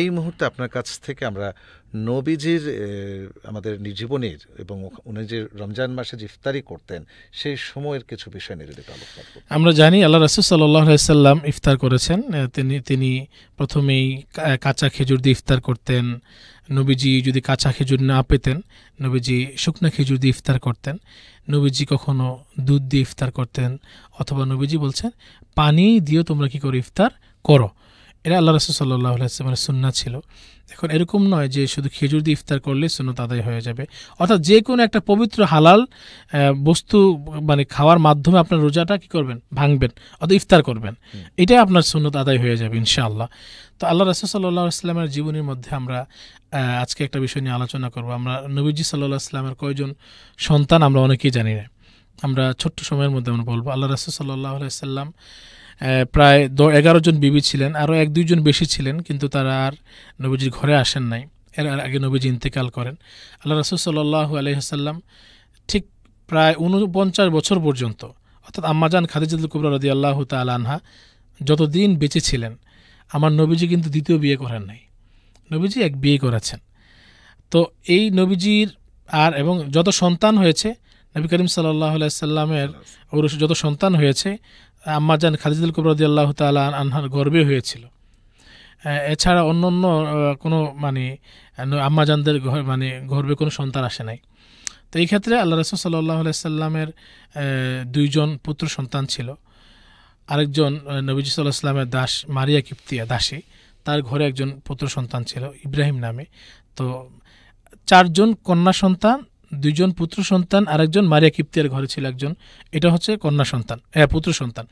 এই মুহূর্তে আপনার কাছ থেকে আমরা নবীজির আমাদের জীবনের এবং উনি যে রমজান মাসে যে ইফতারি করতেন সেই সময়ের কিছু বিষয় নিয়ে যদি আমরা জানি আল্লাহ রাসুল সাল্লাম ইফতার করেছেন তিনি তিনি প্রথমেই কাঁচা খেজুর দিয়ে ইফতার করতেন নবীজি যদি কাঁচা খেজুর না পেতেন নবীজি শুকনা খেজুর দিয়ে ইফতার করতেন নবীজি কখনো দুধ দিয়ে ইফতার করতেন অথবা নবীজি বলছেন পানি দিয়েও তোমরা কি করে ইফতার করো এটা আল্লাহ রসুল সাল্লাহ আসলামের সুন্না ছিল এখন এরকম নয় যে শুধু খেজুর দিয়ে ইফতার করলে সুন্নত আদায় হয়ে যাবে অর্থাৎ যে কোনো একটা পবিত্র হালাল বস্তু মানে খাওয়ার মাধ্যমে আপনার রোজাটা কি করবেন ভাঙবেন অর্থাৎ ইফতার করবেন এটাই আপনার সুন্নত আদায় হয়ে যাবে ইনশাআল্লাহ তো আল্লাহ রসুল সাল্লাহ আসলামের জীবনের মধ্যে আমরা আজকে একটা বিষয় নিয়ে আলোচনা করব আমরা নবীজি সাল্লাহ আসলামের কয়জন সন্তান আমরা অনেকেই জানি না আমরা ছোট্ট সময়ের মধ্যে আমরা বলবো আল্লাহ রাসুল সাল্লাহ সাল্লাম প্রায় দ এগারো জন বিবি ছিলেন আরও এক দুইজন বেশি ছিলেন কিন্তু তারা আর নবীজির ঘরে আসেন নাই এর আগে নবীজি ইন্তেকাল করেন আল্লাহ রাসুল সাল্লাহ আলহিহাসাল্লাম ঠিক প্রায় উনপঞ্চাশ বছর পর্যন্ত অর্থাৎ আম্মাজান খাদিজুল কুবরা রদি আল্লাহ তাল আনহা যতদিন বেঁচে ছিলেন আমার নবীজি কিন্তু দ্বিতীয় বিয়ে করেন নাই নবীজি এক বিয়ে করেছেন তো এই নবীজির আর এবং যত সন্তান হয়েছে নবী করিম সাল্লাহ সাল্লামের ওরস যত সন্তান হয়েছে আম্মাজান খাদিজুল কুবরদি আল্লাহ তাল আনহার গর্বে হয়েছিল এছাড়া অন্য অন্য কোনো মানে আম্মাজানদের ঘর মানে গর্বে কোনো সন্তান আসে নাই তো এই ক্ষেত্রে আল্লাহ রসুল সাল্লাহ সাল্লামের দুইজন পুত্র সন্তান ছিল আরেকজন নবীজ সাল্লাহ সাল্লামের দাস মারিয়া কিপ্তিয়া দাসী তার ঘরে একজন পুত্র সন্তান ছিল ইব্রাহিম নামে তো চারজন কন্যা সন্তান দুইজন পুত্র সন্তান আরেকজন মারিয়া কিপ্তিয়ার ঘরে ছিল একজন এটা হচ্ছে কন্যা সন্তান হ্যাঁ পুত্র সন্তান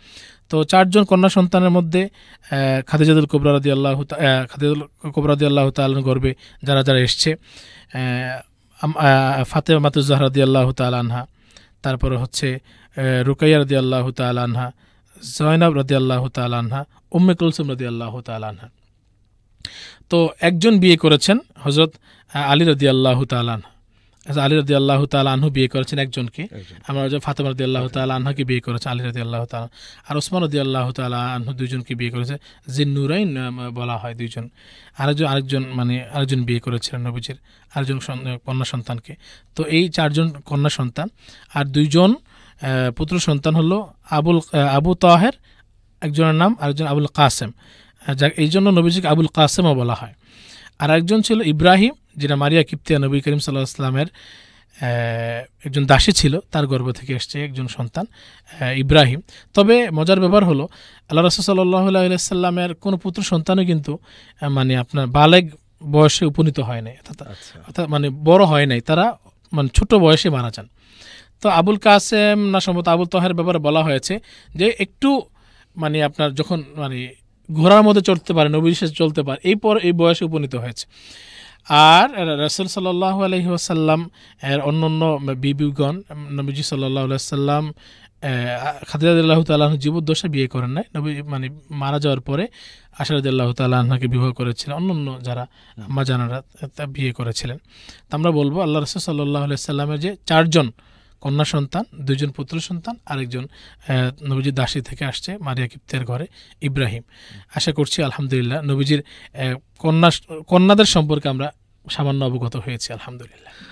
তো চারজন কন্যা সন্তানের মধ্যে খাদিজাদুল কোবরাদি আল্লাহ খাদিজাদুল কোবরাদি আল্লাহ তালন গর্বে যারা যারা এসছে ফাতে মাতুজাহরাদি আল্লাহ তাল আনহা তারপরে হচ্ছে রুকাইয়া রদি আল্লাহ তাল আনহা জয়নাব রদি আল্লাহ তাল আনহা উম্মে কুলসুম রদি আল্লাহ তাল আনহা তো একজন বিয়ে করেছেন হজরত আলী রদি আল্লাহ তাল আনহা আচ্ছা, আলী রদি আল্লাহ তাল আনহু বিয়ে করেছেন একজনকে আমরা ফাতেমা রদি আল্লাহ তাল আনহাকে বিয়ে করেছে আলী রদি আল্লাহ তাল আর ওসমান রদি আল্লাহ তাল আনহু দুজনকে বিয়ে করেছে জিন্নুরাইন বলা হয় দুইজন আরেকজন আরেকজন মানে আরেকজন বিয়ে করেছিলেন নবীজির আরেকজন কন্যা সন্তানকে তো এই চারজন কন্যা সন্তান আর দুইজন পুত্র সন্তান হলো আবুল আবু তাহের একজনের নাম আরেকজন আবুল কাসেম যা এই জন্য নবীজিকে আবুল কাসেমও বলা হয় আর একজন ছিল ইব্রাহিম যেটা মারিয়া কিপ্তিয়া নবী করিম সাল্লাহ আসলামের একজন দাসী ছিল তার গর্ভ থেকে এসছে একজন সন্তান ইব্রাহিম তবে মজার ব্যাপার হলো আল্লাহ রসুল সাল্লাহ সাল্লামের কোনো পুত্র সন্তানও কিন্তু মানে আপনার বালেগ বয়সে উপনীত হয় নাই আচ্ছা। অর্থাৎ মানে বড় হয় নাই তারা মানে ছোট বয়সে মারা যান তো আবুল কাসেম না সম্ভবত আবুল তহের ব্যাপারে বলা হয়েছে যে একটু মানে আপনার যখন মানে ঘোড়ার মধ্যে চলতে পারে নবীর চলতে পারে এই পর এই বয়সে উপনীত হয়েছে আর রসুল সাল্লাহ আলহিহাসাল্লাম এর অন্য অন্য বিবিগণ নবীজি সাল্লাহ আলাইসাল্লাম খাদিরাদুল্লাহ তাল্লাহ জীবদ্দশা বিয়ে করেন নাই নবী মানে মারা যাওয়ার পরে আশারদুল্লাহ তাল্লাহকে বিবাহ করেছিলেন অন্য অন্য যারা মাজানারা বিয়ে করেছিলেন তা আমরা বলবো আল্লাহ রসুল সাল্লাহ আলাইসাল্লামের যে চারজন কন্যা সন্তান দুজন পুত্র সন্তান আরেকজন নবীজি দাসী থেকে আসছে মারিয়া কিপ্তের ঘরে ইব্রাহিম আশা করছি আলহামদুলিল্লাহ নবীজির কন্যা কন্যাদের সম্পর্কে আমরা সামান্য অবগত হয়েছি আলহামদুলিল্লাহ